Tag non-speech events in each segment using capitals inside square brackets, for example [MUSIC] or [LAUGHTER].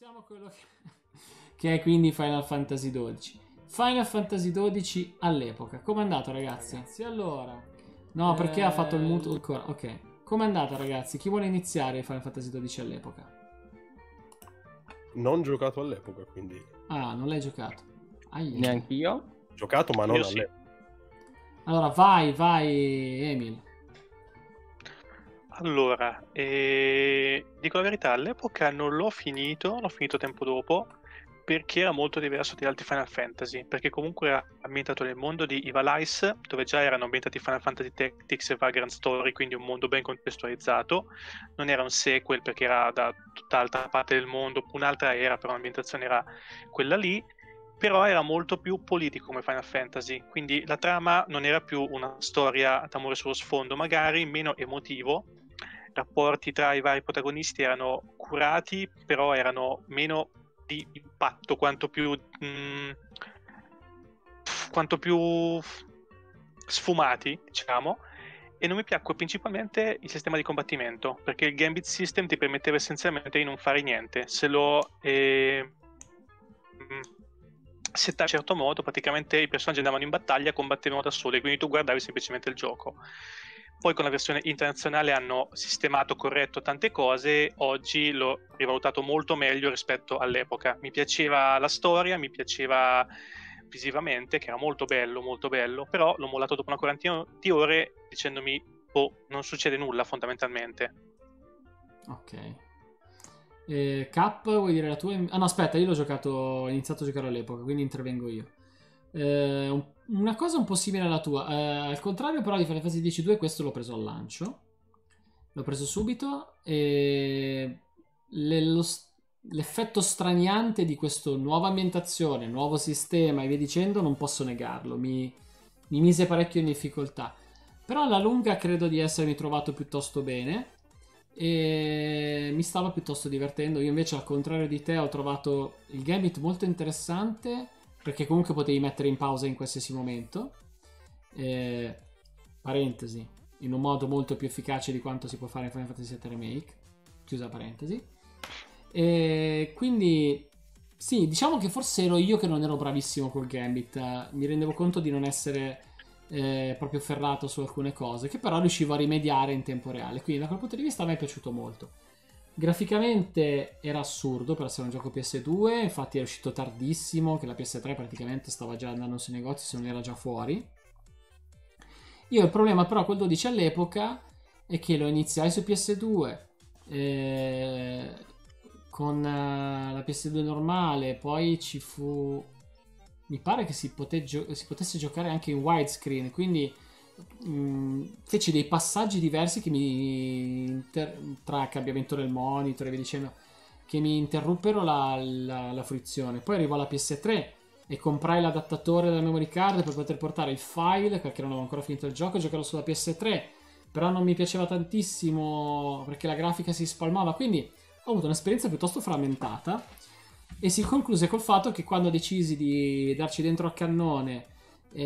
Passiamo a quello che... [LAUGHS] che è quindi Final Fantasy XII. Final Fantasy XII all'epoca. Com'è andato ragazzi? Ragazzi, allora... No, perché eh... ha fatto il eh, muto ancora. Ok. Com'è andato ragazzi? Chi vuole iniziare Final Fantasy XII all'epoca? Non giocato all'epoca, quindi... Ah, non l'hai giocato. Neanche io. Giocato, ma non io all'epoca. Sì. Allora, vai, vai, Emil. Allora, eh, dico la verità, all'epoca non l'ho finito, l'ho finito tempo dopo, perché era molto diverso dagli altri Final Fantasy, perché comunque era ambientato nel mondo di Ivalice, dove già erano ambientati Final Fantasy Tactics e Vagrant Story, quindi un mondo ben contestualizzato, non era un sequel perché era da tutt'altra parte del mondo, un'altra era, però l'ambientazione era quella lì, però era molto più politico come Final Fantasy, quindi la trama non era più una storia d'amore sullo sfondo, magari meno emotivo, rapporti tra i vari protagonisti erano curati, però erano meno di impatto, quanto più, mh, mm, quanto più sfumati, diciamo. E non mi piacque principalmente il sistema di combattimento, perché il Gambit System ti permetteva essenzialmente di non fare niente. Se lo eh, mm, settavi in un certo modo, praticamente i personaggi andavano in battaglia, combattevano da soli, quindi tu guardavi semplicemente il gioco poi con la versione internazionale hanno sistemato, corretto tante cose, oggi l'ho rivalutato molto meglio rispetto all'epoca. Mi piaceva la storia, mi piaceva visivamente, che era molto bello, molto bello, però l'ho mollato dopo una quarantina di ore dicendomi, boh, non succede nulla fondamentalmente. Ok. E, Cap, vuoi dire la tua? Ah no, aspetta, io l'ho giocato, ho iniziato a giocare all'epoca, quindi intervengo io. Eh, una cosa un po' simile alla tua. Eh, al contrario, però, di Final Fantasy X-2, questo l'ho preso al lancio. L'ho preso subito. E le, lo, l'effetto straniante di questa nuova ambientazione, nuovo sistema e via dicendo, non posso negarlo. Mi, mi mise parecchio in difficoltà. Però alla lunga credo di essermi trovato piuttosto bene e mi stavo piuttosto divertendo. Io invece, al contrario di te, ho trovato il Gambit molto interessante perché comunque potevi mettere in pausa in qualsiasi momento. Eh, parentesi, in un modo molto più efficace di quanto si può fare in Final Fantasy VII Remake, chiusa parentesi. E quindi sì, diciamo che forse ero io che non ero bravissimo col Gambit, mi rendevo conto di non essere eh, proprio ferrato su alcune cose, che però riuscivo a rimediare in tempo reale, quindi da quel punto di vista a me è piaciuto molto. Graficamente era assurdo per essere un gioco PS2, infatti è uscito tardissimo, che la PS3 praticamente stava già andando sui negozi se non era già fuori. Io il problema però col 12 all'epoca è che lo iniziai su PS2 eh, con eh, la PS2 normale, poi ci fu... mi pare che si, gio si potesse giocare anche in widescreen, quindi mh, mm, feci dei passaggi diversi che mi inter- tra cambiamento del monitor e via dicendo che mi interruppero la, la, la fruizione. Poi arrivò la PS3 e comprai l'adattatore della memory card per poter portare il file perché non avevo ancora finito il gioco e giocarlo sulla PS3 però non mi piaceva tantissimo perché la grafica si spalmava quindi ho avuto un'esperienza piuttosto frammentata e si concluse col fatto che quando decisi di darci dentro a cannone e,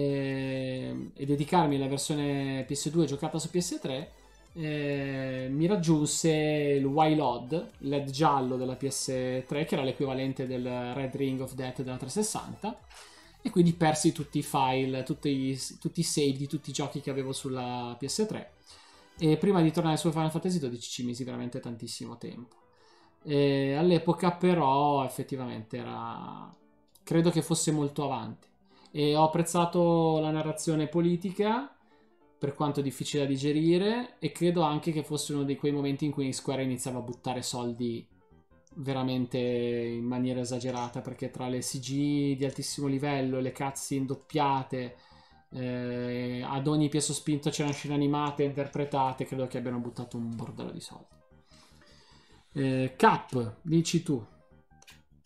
ehm, e dedicarmi alla versione PS2 giocata su PS3, eh, mi raggiunse il Y-LOD, LED giallo della PS3, che era l'equivalente del Red Ring of Death della 360, e quindi persi tutti i file, tutti, tutti i save di tutti i giochi che avevo sulla PS3. E prima di tornare su Final Fantasy XII ci misi veramente tantissimo tempo. E all'epoca però effettivamente era... credo che fosse molto avanti. E ho apprezzato la narrazione politica, per quanto difficile da digerire, e credo anche che fosse uno di quei momenti in cui Square iniziava a buttare soldi veramente in maniera esagerata perché tra le CG di altissimo livello, le cazzi indoppiate, eh, ad ogni piezo spinto c'erano scene animate interpretate, credo che abbiano buttato un bordello di soldi. Eh, Cap, dici tu.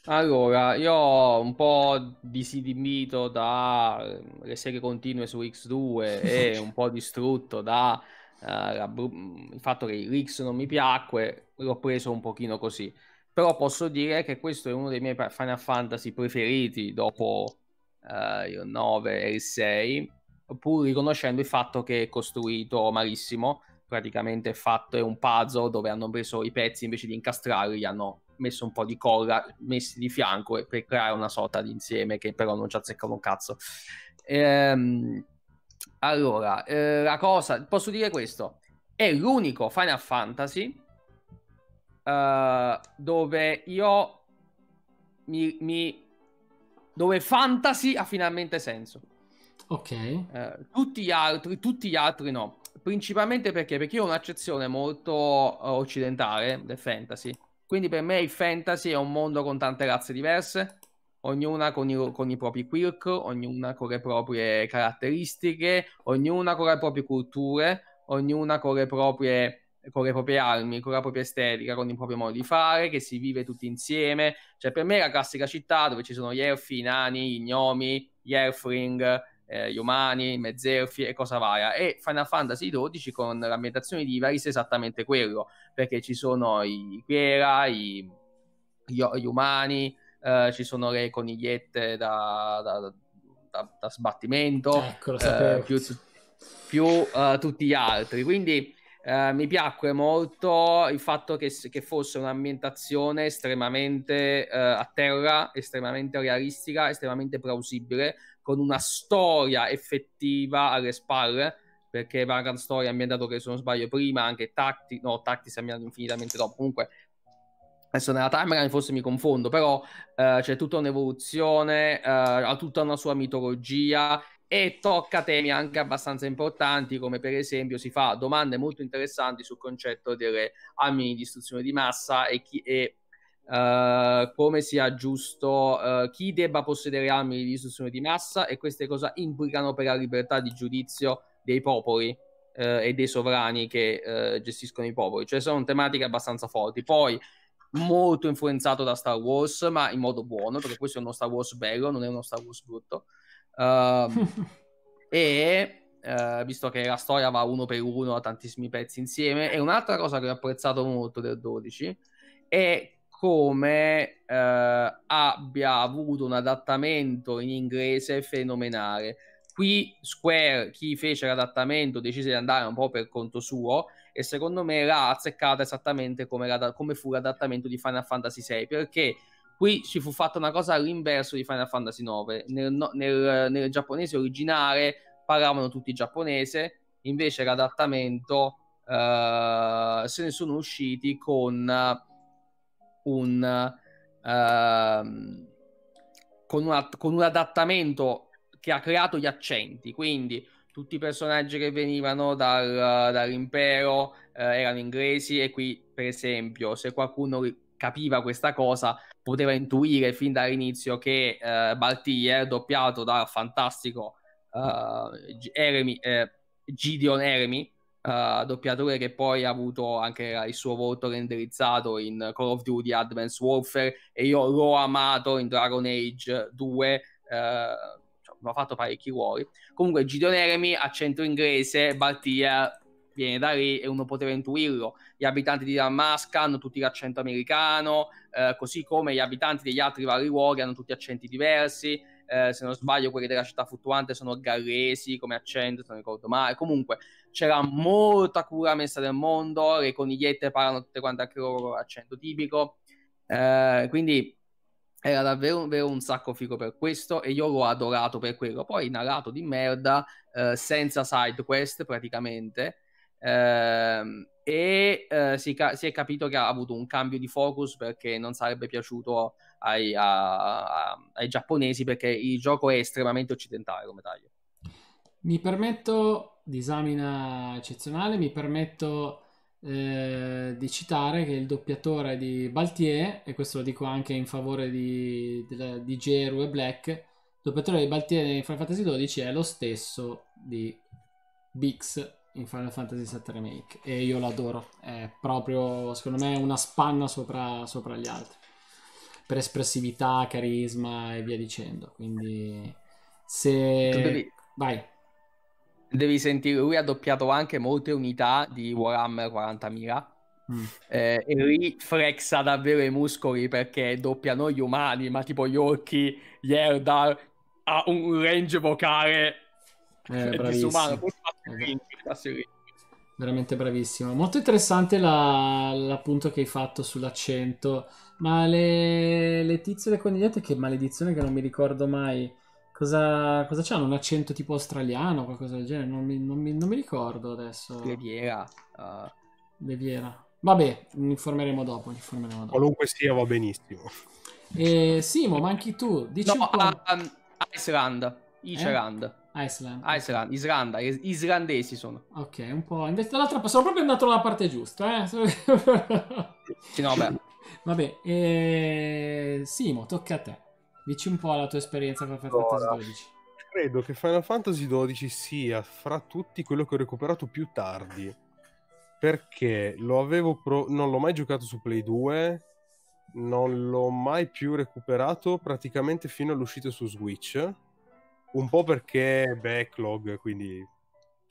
Allora, io ho un po' disidimito dalle ehm, serie continue su X2 e [LAUGHS] un po' distrutto dal uh, eh, la, il fatto che l'X non mi piacque, l'ho preso un pochino così. Però posso dire che questo è uno dei miei Final Fantasy preferiti dopo uh, il 9 e il 6, pur riconoscendo il fatto che è costruito malissimo, praticamente fatto è un puzzle dove hanno preso i pezzi invece di incastrarli, hanno messo un po' di colla messi di fianco per creare una sorta di insieme che però non ci azzeccano un cazzo. Ehm, allora, eh, la cosa, posso dire questo, è l'unico Final Fantasy uh, dove io mi, mi, dove fantasy ha finalmente senso. Ok. Uh, tutti gli altri, tutti gli altri no. Principalmente perché? Perché io ho un'accezione molto eh, occidentale del fantasy quindi per me il fantasy è un mondo con tante razze diverse, ognuna con i, con i, propri quirk, ognuna con le proprie caratteristiche, ognuna con le proprie culture, ognuna con le proprie, con le proprie armi, con la propria estetica, con il proprio modo di fare, che si vive tutti insieme. Cioè per me è la classica città dove ci sono gli elfi, i nani, i gnomi, gli elfling, eh, i Mezzerfi e cosa varia. E Final Fantasy XII con l'ambientazione di Ivaris è esattamente quello, perché ci sono i Quiera, i, gli, gli umani, eh, ci sono le conigliette da, da, da, da sbattimento, ecco, eh, più, più uh, tutti gli altri. Quindi uh, mi piacque molto il fatto che, che fosse un'ambientazione estremamente uh, a terra, estremamente realistica, estremamente plausibile, con una storia effettiva alle spalle perché Vagrant Story è ambientato che se non sbaglio prima anche Tacti no Tactics è ambientato infinitamente dopo comunque adesso nella timeline forse mi confondo però eh, c'è tutta un'evoluzione eh, ha tutta una sua mitologia e tocca temi anche abbastanza importanti come per esempio si fa domande molto interessanti sul concetto delle armi di distruzione di massa e, chi, e Uh, come sia giusto uh, chi debba possedere armi di distruzione di massa e queste cose implicano per la libertà di giudizio dei popoli uh, e dei sovrani che gestiscono i popoli, cioè sono tematiche abbastanza forti. Poi molto influenzato da Star Wars, ma in modo buono, perché questo è uno Star Wars bello, non è uno Star Wars brutto. Ehm, [LAUGHS] e visto che la storia va uno per uno a tantissimi pezzi insieme, e un'altra cosa che ho apprezzato molto del 12 è come eh, abbia avuto un adattamento in inglese fenomenale. Qui Square, chi fece l'adattamento, decise di andare un po' per conto suo e secondo me l'ha azzeccata esattamente come, la, come fu l'adattamento di Final Fantasy VI, perché qui ci fu fatta una cosa all'inverso di Final Fantasy IX. Nel, nel, nel giapponese originale parlavano tutti giapponese, invece l'adattamento eh, se ne sono usciti con un, uh, con, una, con un adattamento che ha creato gli accenti, quindi tutti i personaggi che venivano dal, dall'impero eh, erano inglesi e qui, per esempio, se qualcuno capiva questa cosa, poteva intuire fin dall'inizio che eh, Baltier, doppiato dal fantastico eh, Eremi, eh, Gideon Eremi, uh, eh, doppiatore che poi ha avuto anche il suo volto renderizzato in Call of Duty Advanced Warfare e io l'ho amato in Dragon Age 2 uh, ha fatto parecchi ruoli. Comunque, Gideon Eremi, accento inglese, Bartia viene da lì e uno poteva intuirlo. Gli abitanti di Damasca hanno tutti l'accento americano, eh, così come gli abitanti degli altri vari luoghi hanno tutti accenti diversi. Eh, se non sbaglio, quelli della città fluttuante sono gallesi come accento, se non ricordo male. Comunque, c'era molta cura messa nel mondo, le conigliette parlano tutte quante anche loro accento tipico, eh, quindi era davvero, davvero, un sacco figo per questo e io l'ho adorato per quello. Poi narrato di merda, eh, senza side quest praticamente, eh, e eh, si, ca- si, è capito che ha avuto un cambio di focus perché non sarebbe piaciuto ai, a, a, ai giapponesi perché il gioco è estremamente occidentale come taglio. Mi permetto, di esamina eccezionale, mi permetto eh, di citare che il doppiatore di Baltier, e questo lo dico anche in favore di, di, di Geru e Black, il doppiatore di Baltier in Final Fantasy XII è lo stesso di Bix in Final Fantasy VII Remake e io l'adoro, è proprio secondo me una spanna sopra, sopra gli altri per espressività, carisma e via dicendo quindi se... Dovevi... Vai devi sentire, lui ha doppiato anche molte unità di Warhammer 40.000. Mm. Eh, e lì flexa davvero i muscoli perché doppiano gli umani, ma tipo gli orchi, gli Eldar ha un range vocale eh, [LAUGHS] disumano. Veramente bravissimo. Molto interessante la, l'appunto che hai fatto sull'accento. Ma le, le tizie e le conigliette, che maledizione che non mi ricordo mai Cosa, cosa c'hanno? Un accento tipo australiano o qualcosa del genere? Non mi, non mi, non mi ricordo adesso. Leviera. Uh... Ah. Leviera. Vabbè, ne informeremo dopo. Informeremo dopo. Qualunque sia, va benissimo. E, eh, Simo, ma anche tu, dici no, un um, Iceland. Iceland. Eh? Iceland. Iceland, Islanda, islandesi sono. Ok, un po'. Invece dall'altra parte sono proprio andato dalla parte giusta, eh. [LAUGHS] no, beh. Vabbè, e... Eh, Simo, tocca a te. Dici un po' la tua esperienza con Final Fantasy 12. Credo che Final Fantasy 12 sia fra tutti quello che ho recuperato più tardi. Perché lo avevo pro- non l'ho mai giocato su Play 2, non l'ho mai più recuperato praticamente fino all'uscita su Switch. Un po' perché backlog, quindi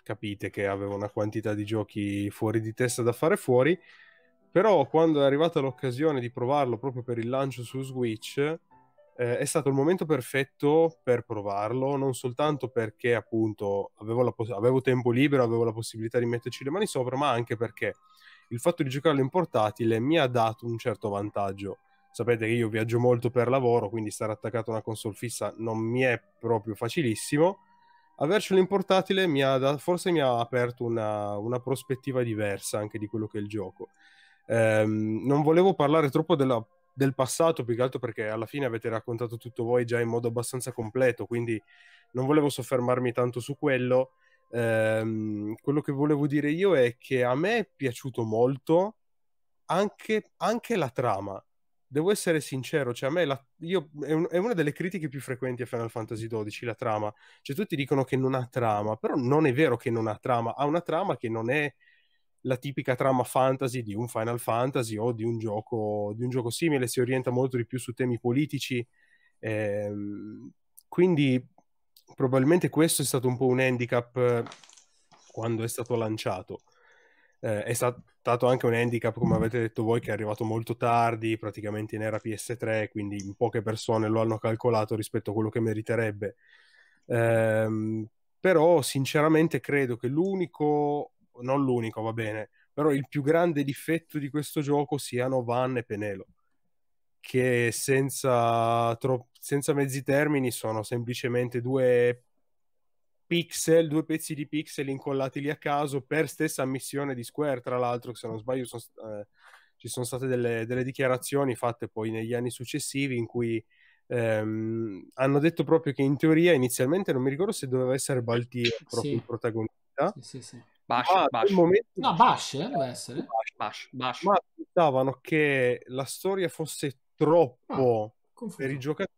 capite che avevo una quantità di giochi fuori di testa da fare fuori. Però quando è arrivata l'occasione di provarlo proprio per il lancio su Switch, eh, è stato il momento perfetto per provarlo, non soltanto perché appunto avevo, pos- avevo, tempo libero, avevo la possibilità di metterci le mani sopra, ma anche perché il fatto di giocarlo in portatile mi ha dato un certo vantaggio. Sapete che io viaggio molto per lavoro, quindi stare attaccato a una console fissa non mi è proprio facilissimo. Avercelo in portatile mi da- forse mi ha aperto una, una prospettiva diversa anche di quello che è il gioco. Um, non volevo parlare troppo della del passato, più che altro perché alla fine avete raccontato tutto voi già in modo abbastanza completo, quindi non volevo soffermarmi tanto su quello. Ehm, quello che volevo dire io è che a me è piaciuto molto anche, anche la trama. Devo essere sincero, cioè a me la, io, è, un, è, una delle critiche più frequenti a Final Fantasy XII, la trama. Cioè tutti dicono che non ha trama, però non è vero che non ha trama, ha una trama che non è la tipica trama fantasy di un Final Fantasy o di un gioco, di un gioco simile, si orienta molto di più su temi politici. Ehm, quindi probabilmente questo è stato un po' un handicap eh, quando è stato lanciato. Eh, è stato anche un handicap, come avete detto voi, che è arrivato molto tardi, praticamente in era PS3, quindi in poche persone lo hanno calcolato rispetto a quello che meriterebbe. Eh, però sinceramente credo che l'unico non l'unico, va bene, però il più grande difetto di questo gioco siano Van e Penelo, che senza, tro- senza mezzi termini sono semplicemente due pixel, due pezzi di pixel incollati lì a caso per stessa missione di Square, tra l'altro, se non sbaglio sono, eh, ci sono state delle, delle, dichiarazioni fatte poi negli anni successivi in cui ehm, hanno detto proprio che in teoria inizialmente non mi ricordo se doveva essere Baltier proprio sì. il protagonista. Sì, sì, sì Bash, ma ah, Bash. Momento... No, Bash eh, essere. Bash, Bash, Ma pensavano che la storia fosse troppo ah, per i giocatori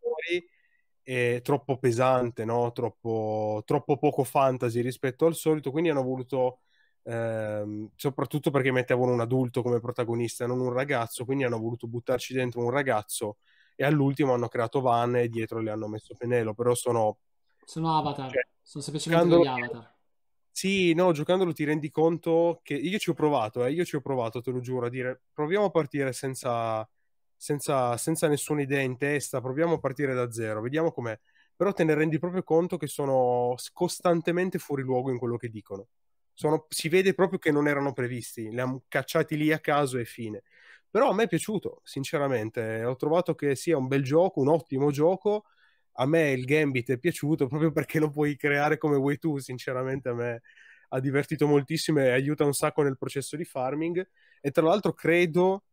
e troppo pesante, no? troppo, troppo, poco fantasy rispetto al solito, quindi hanno voluto, ehm, soprattutto perché mettevano un adulto come protagonista, non un ragazzo, quindi hanno voluto buttarci dentro un ragazzo e all'ultimo hanno creato Van e dietro le hanno messo Penelo, però sono... Sono avatar, cioè, sono semplicemente degli avatar. Sì, no, giocandolo ti rendi conto che io ci ho provato, eh, io ci ho provato, te lo giuro, a dire proviamo a partire senza, senza, senza nessuna idea in testa, proviamo a partire da zero, vediamo com'è. Però te ne rendi proprio conto che sono costantemente fuori luogo in quello che dicono. Sono, si vede proprio che non erano previsti, li hanno cacciati lì a caso e fine. Però a me è piaciuto, sinceramente. Ho trovato che sia un bel gioco, un ottimo gioco a me il Gambit è piaciuto proprio perché lo puoi creare come vuoi tu, sinceramente a me ha divertito moltissimo e aiuta un sacco nel processo di farming e tra l'altro credo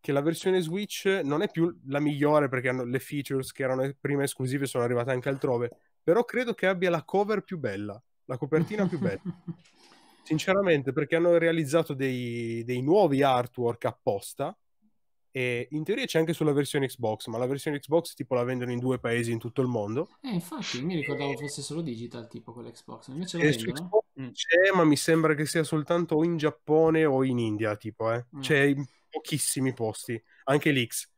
che la versione Switch non è più la migliore perché le features che erano prima esclusive sono arrivate anche altrove, però credo che abbia la cover più bella, la copertina più bella. [LAUGHS] Sinceramente, perché hanno realizzato dei, dei nuovi artwork apposta e in teoria c'è anche sulla versione Xbox, ma la versione Xbox tipo la vendono in due paesi in tutto il mondo. Eh, infatti, mi ricordavo fosse solo digital tipo con l'Xbox, invece lo eh, vendono. Eh. Mm. C'è, ma mi sembra che sia soltanto in Giappone o in India, tipo, eh. Mm. C'è in pochissimi posti, anche l'X.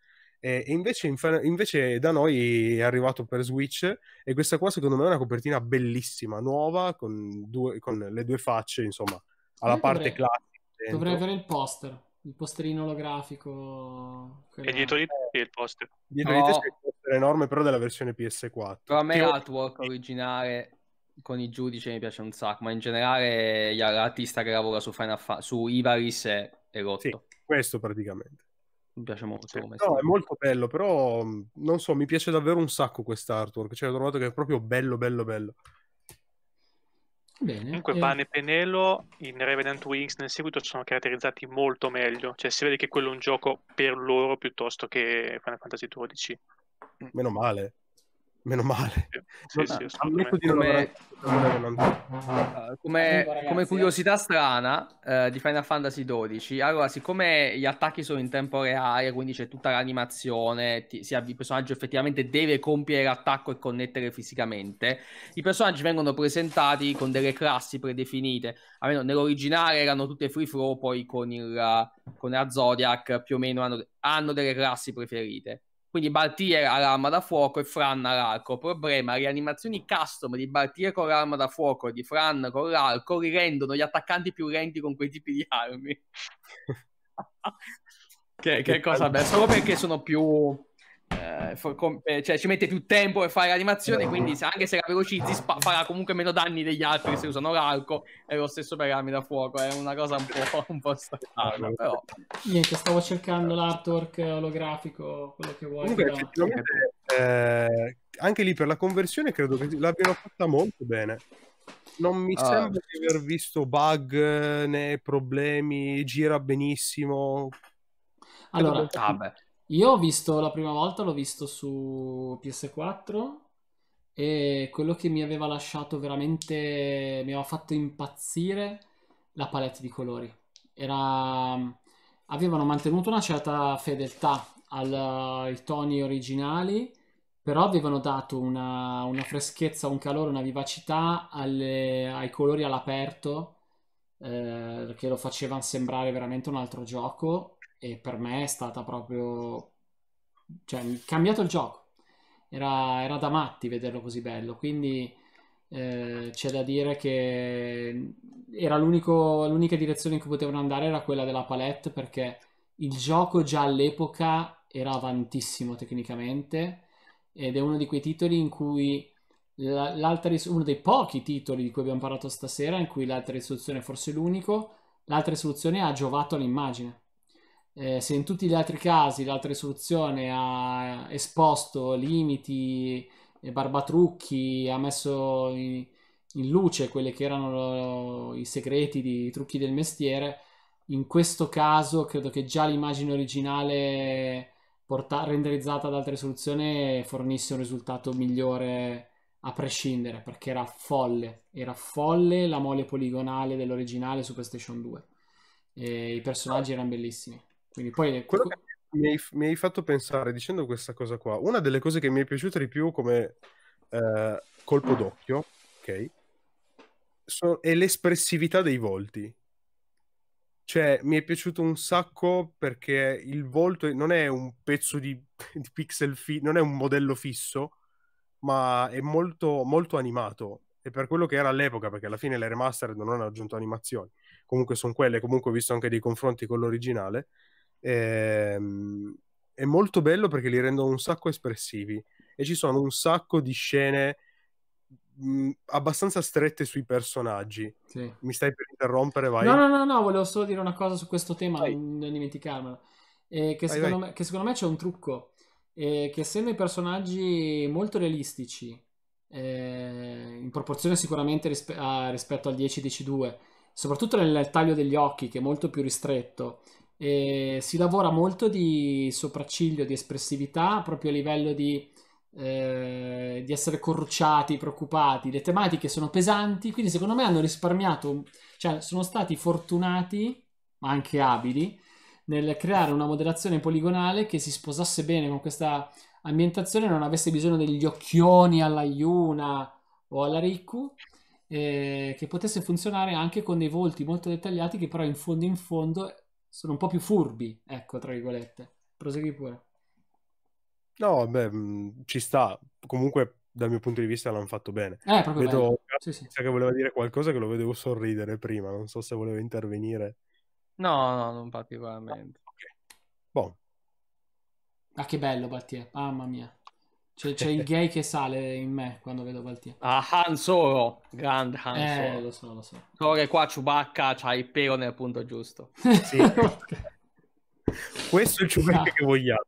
E invece, invece, da noi è arrivato per Switch e questa qua secondo me è una copertina bellissima, nuova, con, due, con le due facce, insomma, alla Io parte classica. Dovrei avere il poster il posterino olografico. Quello... E dietro di te il poster. Dietro no. di te c'è il poster enorme, però della versione PS4. Però a me Io... l'artwork originale con i giudici mi piace un sacco, ma in generale l'artista che lavora su, Final Fa- su Ivaris è, è rotto. Sì, questo praticamente. Mi piace molto. Sì. no, è molto bello, però mm, non so, mi piace davvero un sacco quest'artwork. Cioè, ho trovato che è proprio bello, bello, bello. Bene, Comunque, Van eh. e Penelo in Revenant Wings nel seguito sono caratterizzati molto meglio, cioè si vede che quello è un gioco per loro piuttosto che Final Fantasy XII. Meno male meno male. come, ah, eh. curiosità strana eh, di Final Fantasy XII, allora siccome gli attacchi sono in tempo reale, quindi c'è tutta l'animazione, ti, si, il personaggio effettivamente deve compiere l'attacco e connettere fisicamente, i personaggi vengono presentati con delle classi predefinite, almeno nell'originale erano tutte free flow, poi con, il, con la Zodiac più o meno hanno, hanno delle classi preferite quindi Baltier ha l'arma da fuoco e Fran ha l'arco. Problema, le animazioni custom di Baltier con l'arma da fuoco e di Fran con l'arco rendono gli attaccanti più lenti con quei tipi di armi. [LAUGHS] [LAUGHS] che, che cosa bella, solo perché sono più eh, com- eh, cioè ci mette più tempo per fare l'animazione, quindi se, anche se la velocizzi spa- farà comunque meno danni degli altri se usano l'arco e lo stesso per armi da fuoco, è una cosa un po', [LAUGHS] un po strana, però... Niente, stavo cercando l'artwork olografico, quello che vuoi. Comunque, eh, anche lì per la conversione credo che l'abbiano fatta molto bene. Non mi ah. sembra di aver visto bug né problemi, gira benissimo. Allora, ah, io ho visto la prima volta, l'ho visto su PS4 e quello che mi aveva lasciato veramente, mi aveva fatto impazzire la palette di colori. Era... Avevano mantenuto una certa fedeltà ai toni originali, però avevano dato una, una freschezza, un calore, una vivacità alle, ai colori all'aperto eh, che lo facevano sembrare veramente un altro gioco e per me è stata proprio... cioè, cambiato il gioco. Era, era da matti vederlo così bello, quindi eh, c'è da dire che era l'unica direzione in cui potevano andare era quella della palette perché il gioco già all'epoca era avantissimo tecnicamente ed è uno di quei titoli in cui l'alta uno dei pochi titoli di cui abbiamo parlato stasera in cui l'altra risoluzione è forse l'unico l'altra risoluzione ha giovato all'immagine eh, se in tutti gli altri casi l'altra risoluzione ha esposto limiti e barbatrucchi, ha messo in, in luce quelli che erano lo, i segreti i trucchi del mestiere, in questo caso credo che già l'immagine originale porta- renderizzata ad alta risoluzione fornisse un risultato migliore a prescindere perché era folle era folle la mole poligonale dell'originale su PlayStation 2 e i personaggi erano bellissimi quindi poi... Quello che mi hai, mi hai fatto pensare dicendo questa cosa qua, una delle cose che mi è piaciuta di più come eh, colpo d'occhio, ok, so, è l'espressività dei volti. Cioè, mi è piaciuto un sacco perché il volto non è un pezzo di, [LAUGHS] di pixel, fi- non è un modello fisso, ma è molto, molto animato. E per quello che era all'epoca, perché alla fine le remastered non hanno aggiunto animazioni, comunque sono quelle, comunque ho visto anche dei confronti con l'originale, eh, è molto bello perché li rendono un sacco espressivi e ci sono un sacco di scene mh, mm, abbastanza strette sui personaggi. Sì. Mi stai per interrompere, vai. No, no, no, no, volevo solo dire una cosa su questo tema, vai. non dimenticarmela. Eh, che, vai, secondo vai. Me, che, secondo Me, c'è un trucco, eh, che essendo i personaggi molto realistici, eh, in proporzione sicuramente rispe- a, rispetto al 10-10-2, soprattutto nel taglio degli occhi che è molto più ristretto, e si lavora molto di sopracciglio, di espressività, proprio a livello di, eh, di essere corrucciati, preoccupati. Le tematiche sono pesanti, quindi secondo me hanno risparmiato, cioè sono stati fortunati, ma anche abili, nel creare una modellazione poligonale che si sposasse bene con questa ambientazione, non avesse bisogno degli occhioni alla Yuna o alla Riku, eh, che potesse funzionare anche con dei volti molto dettagliati che però in fondo in fondo sono un po' più furbi, ecco, tra virgolette. Prosegui pure. No, beh, ci sta. Comunque, dal mio punto di vista, l'hanno fatto bene. Eh, proprio vedo Sì, sì. che voleva dire qualcosa che lo vedevo sorridere prima. Non so se voleva intervenire. No, no, non particolarmente. Ah, okay. Boh. Ah, che bello, Battier. Mamma mia. C'è, c'è il gay che sale in me quando vedo Valtier. Ah, Han Solo, grande Han eh, Solo. lo so, lo so. Solo che qua Ciubacca c'ha il pelo nel punto giusto. Sì. [LAUGHS] questo è il Ciubacca ah. Esatto. che vogliamo.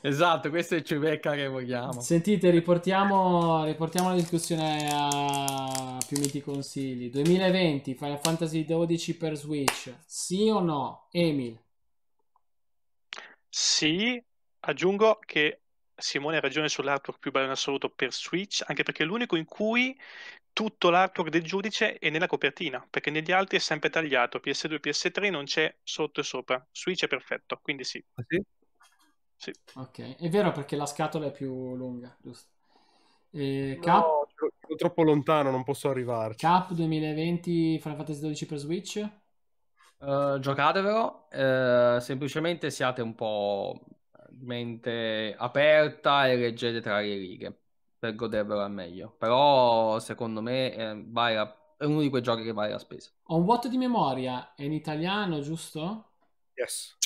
Esatto, questo è il Ciubacca che vogliamo. Sentite, riportiamo, riportiamo la discussione a più miti consigli. 2020, Final Fantasy XII per Switch, sì o no? Emil? Sì, aggiungo che Simone ha ragione sull'artwork più bello in assoluto per Switch, anche perché è l'unico in cui tutto l'artwork del giudice è nella copertina, perché negli altri è sempre tagliato, PS2 e PS3 non c'è sotto e sopra, Switch è perfetto, quindi sì. Ah, sì? sì. Ok, è vero perché la scatola è più lunga, giusto? E Cap... No, sono troppo lontano, non posso arrivarci. Cap 2020 Final Fantasy 12 per Switch? Uh, giocatevelo, uh, semplicemente siate un po' mente aperta e leggete tra le righe per godervelo al meglio. Però secondo me eh, la... è uno di quei giochi che vale la spesa. Ho un vuoto di memoria, è in italiano, giusto? Yes.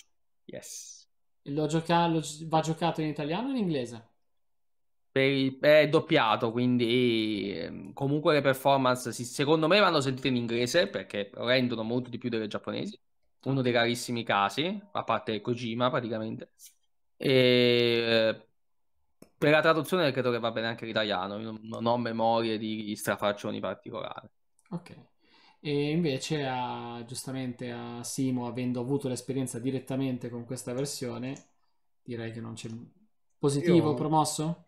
Yes. Gioca... Lo... Va giocato in italiano o in inglese? Il... è doppiato, quindi ehm, comunque le performance si... secondo me vanno sentite in inglese perché rendono molto di più delle giapponesi. Uno dei rarissimi casi, a parte Kojima praticamente. Eh, per la traduzione credo che va bene anche l'italiano, non ho memorie di strafaccioni particolari. Ok. E invece, a, giustamente a Simo, avendo avuto l'esperienza direttamente con questa versione, direi che non c'è positivo io, promosso?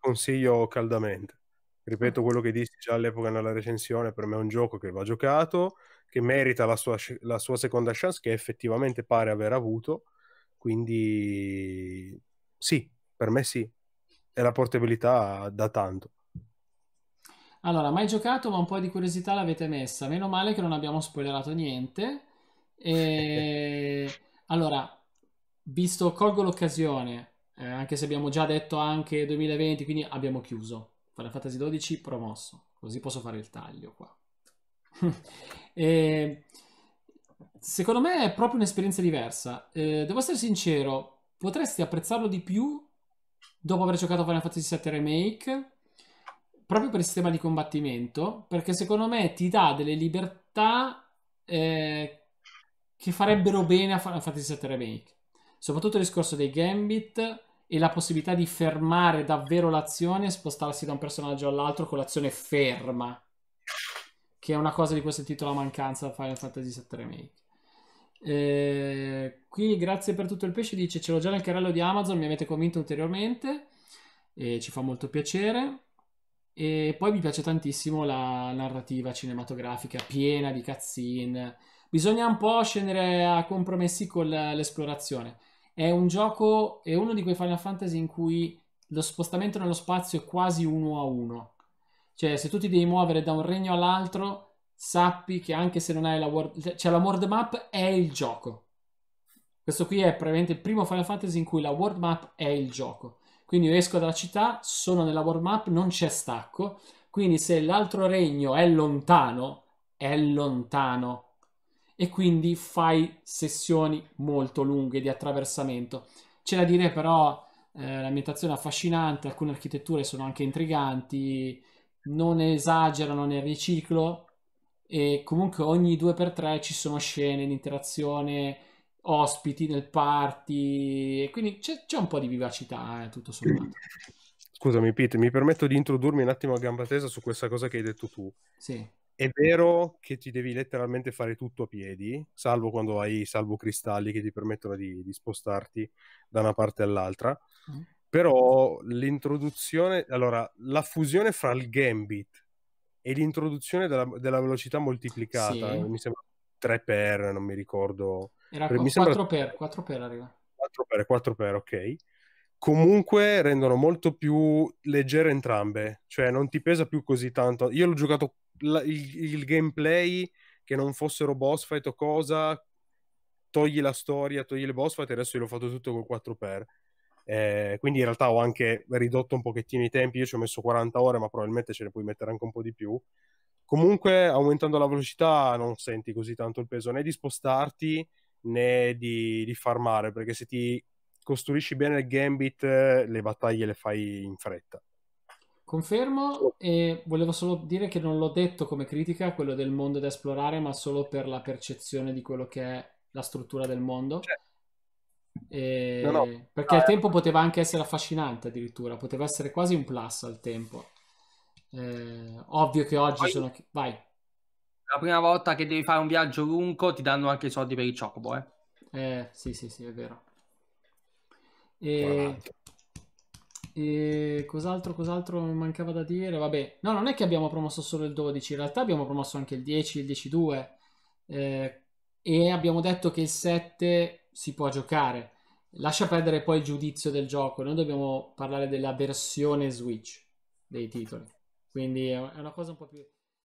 consiglio caldamente. Ripeto quello che dissi già all'epoca nella recensione, per me è un gioco che va giocato, che merita la sua, la sua seconda chance, che effettivamente pare aver avuto, quindi sì, per me sì, e la portabilità da tanto. Allora, mai giocato, ma un po' di curiosità l'avete messa. Meno male che non abbiamo spoilerato niente. E... [LAUGHS] allora, visto, colgo l'occasione, eh, anche se abbiamo già detto anche 2020, quindi abbiamo chiuso. Final Fantasy 12 promosso, così posso fare il taglio qua. [LAUGHS] e... Secondo me è proprio un'esperienza diversa. Eh, devo essere sincero, potresti apprezzarlo di più dopo aver giocato Final Fantasy VII Remake, proprio per il sistema di combattimento, perché secondo me ti dà delle libertà eh, che farebbero bene a Final Fantasy VII Remake. Soprattutto il discorso dei gambit e la possibilità di fermare davvero l'azione e spostarsi da un personaggio all'altro con l'azione ferma che è una cosa di cui ho sentito la mancanza da Final Fantasy VII Remake. Eh, qui grazie per tutto il pesce dice ce l'ho già nel carrello di Amazon, mi avete convinto ulteriormente e ci fa molto piacere. E poi mi piace tantissimo la narrativa cinematografica piena di cutscene. Bisogna un po' scendere a compromessi con l'esplorazione. È un gioco, è uno di quei Final Fantasy in cui lo spostamento nello spazio è quasi uno a uno cioè, se tu ti devi muovere da un regno all'altro, sappi che anche se non hai la world... Cioè, cioè la world map è il gioco. Questo qui è probabilmente il primo Final Fantasy in cui la world map è il gioco. Quindi io esco dalla città, sono nella world map, non c'è stacco. Quindi se l'altro regno è lontano, è lontano. E quindi fai sessioni molto lunghe di attraversamento. C'è da dire però eh, l'ambientazione è affascinante, alcune architetture sono anche intriganti, non esagerano nel riciclo e comunque ogni 2x3 ci sono scene di interazione, ospiti nel party e quindi c'è, c'è un po' di vivacità eh, tutto sommato. Scusami Pete, mi permetto di introdurmi un attimo a gamba tesa su questa cosa che hai detto tu. Sì. È vero che ti devi letteralmente fare tutto a piedi, salvo quando hai salvo cristalli che ti permettono di, di spostarti da una parte all'altra. Mm. Però l'introduzione, allora, la fusione fra il gambit e l'introduzione della, della velocità moltiplicata, sì. mi sembra 3 per, non mi ricordo. Era mi 4 per, 4 per arriva. 4 per, 4 per, ok. Comunque rendono molto più leggere entrambe, cioè non ti pesa più così tanto. Io l'ho giocato la, il, il gameplay che non fossero boss fight o cosa, togli la storia, togli le boss fight, adesso io l'ho fatto tutto con 4 per eh, quindi in realtà ho anche ridotto un pochettino i tempi, io ci ho messo 40 ore, ma probabilmente ce ne puoi mettere anche un po' di più. Comunque, aumentando la velocità, non senti così tanto il peso né di spostarti né di, di farmare, perché se ti costruisci bene il gambit, le battaglie le fai in fretta. Confermo e volevo solo dire che non l'ho detto come critica quello del mondo da esplorare, ma solo per la percezione di quello che è la struttura del mondo. Certo. E... No, no. Perché ah, il eh. tempo poteva anche essere affascinante addirittura, poteva essere quasi un plus al tempo. Eh, ovvio che oggi Poi, sono... Vai. La prima volta che devi fare un viaggio lungo ti danno anche i soldi per il ciocobo, eh? Eh, sì, sì, sì, è vero. E... E cos'altro, cos'altro mancava da dire? Vabbè, no, non è che abbiamo promosso solo il 12, in realtà abbiamo promosso anche il 10, il 10-2 eh, e abbiamo detto che il 7 si può giocare. Lascia perdere poi il giudizio del gioco, noi dobbiamo parlare della versione Switch dei titoli. Quindi è una cosa un po' più...